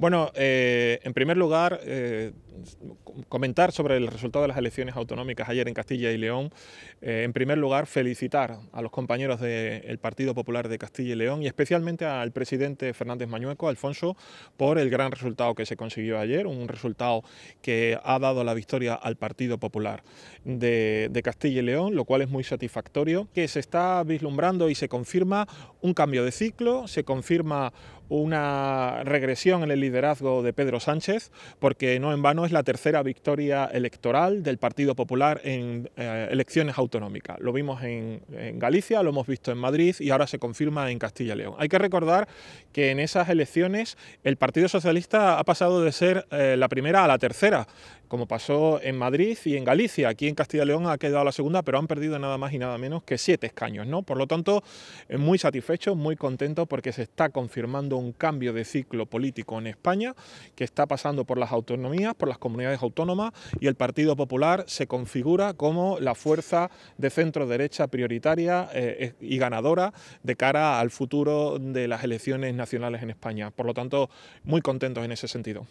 Bueno, eh, en primer lugar, eh, comentar sobre el resultado de las elecciones autonómicas ayer en Castilla y León. Eh, en primer lugar, felicitar a los compañeros del Partido Popular de Castilla y León y especialmente al presidente Fernández Mañueco, Alfonso, por el gran resultado que se consiguió ayer, un resultado que ha dado la victoria al Partido Popular de, de Castilla y León, lo cual es muy satisfactorio, que se está vislumbrando y se confirma un cambio de ciclo, se confirma una regresión en el liderazgo de Pedro Sánchez, porque no en vano es la tercera victoria electoral del Partido Popular en eh, elecciones autonómicas. Lo vimos en, Galicia, lo hemos visto en Madrid y ahora se confirma en Castilla y León. Hay que recordar que en esas elecciones el Partido Socialista ha pasado de ser eh, la primera a la tercera como pasó en Madrid y en Galicia. Aquí en Castilla y León ha quedado la segunda, pero han perdido nada más y nada menos que siete escaños, ¿no? Por lo tanto, eh, muy satisfechos, muy contentos, porque se está confirmando un cambio de ciclo político en España que está pasando por las autonomías, por las comunidades autónomas y el Partido Popular se configura como la fuerza de centro derecha prioritaria eh, y ganadora de cara al futuro de las elecciones nacionales en España. Por lo tanto, muy contentos en ese sentido.